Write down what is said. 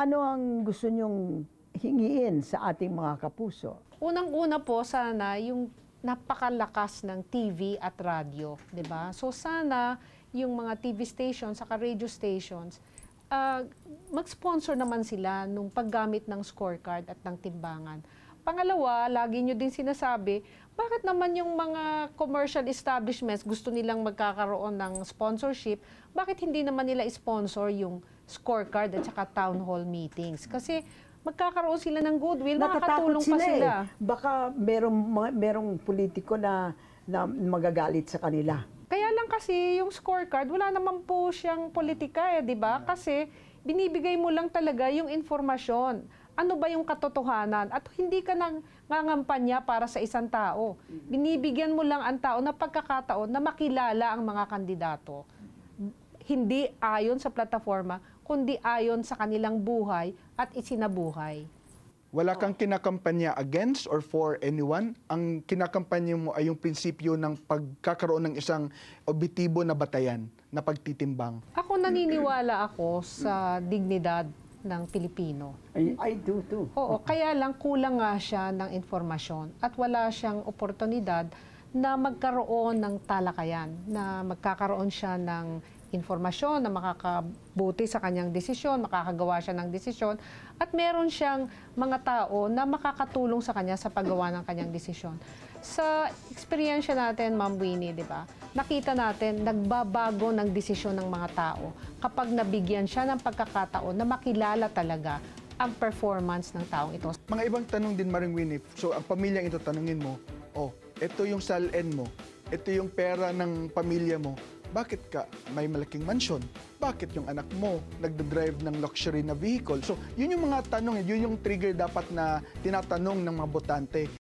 Ano ang gusto nyong hingiin sa ating mga kapuso? Unang-una po sana yung napakalakas ng TV at radyo, 'di ba? So sana yung mga TV stations saka radio stations uh, mag-sponsor naman sila nung paggamit ng scorecard at ng timbangan Pangalawa, lagi nyo din sinasabi, bakit naman yung mga commercial establishments gusto nilang magkakaroon ng sponsorship, bakit hindi naman nila sponsor yung scorecard at saka town hall meetings? Kasi magkakaroon sila ng goodwill, Natatakot makakatulong sila pa sila. Eh. Baka merong, merong politiko na, na magagalit sa kanila. Kaya lang kasi yung scorecard, wala naman po siyang politika eh, di ba? Kasi binibigay mo lang talaga yung informasyon ano ba yung katotohanan at hindi ka nang ngangampanya para sa isang tao. Mm-hmm. Binibigyan mo lang ang tao na pagkakataon na makilala ang mga kandidato. Hindi ayon sa plataforma, kundi ayon sa kanilang buhay at isinabuhay. Wala kang kinakampanya against or for anyone. Ang kinakampanya mo ay yung prinsipyo ng pagkakaroon ng isang objektibo na batayan, na pagtitimbang. Ako naniniwala ako sa dignidad ng Pilipino. I, I do too. Oo, kaya lang kulang nga siya ng informasyon at wala siyang oportunidad na magkaroon ng talakayan, na magkakaroon siya ng informasyon na makakabuti sa kanyang desisyon, makakagawa siya ng desisyon, at meron siyang mga tao na makakatulong sa kanya sa paggawa ng kanyang desisyon. Sa eksperyensya natin, Ma'am Winnie, di ba, nakita natin nagbabago ng desisyon ng mga tao kapag nabigyan siya ng pagkakataon na makilala talaga ang performance ng taong ito. Mga ibang tanong din, Maring Winnie. So, ang pamilyang ito, tanungin mo, oh, ito yung sal-en mo, ito yung pera ng pamilya mo, bakit ka may malaking mansion? Bakit yung anak mo nagdadrive ng luxury na vehicle? So, yun yung mga tanong, eh. yun yung trigger dapat na tinatanong ng mga botante.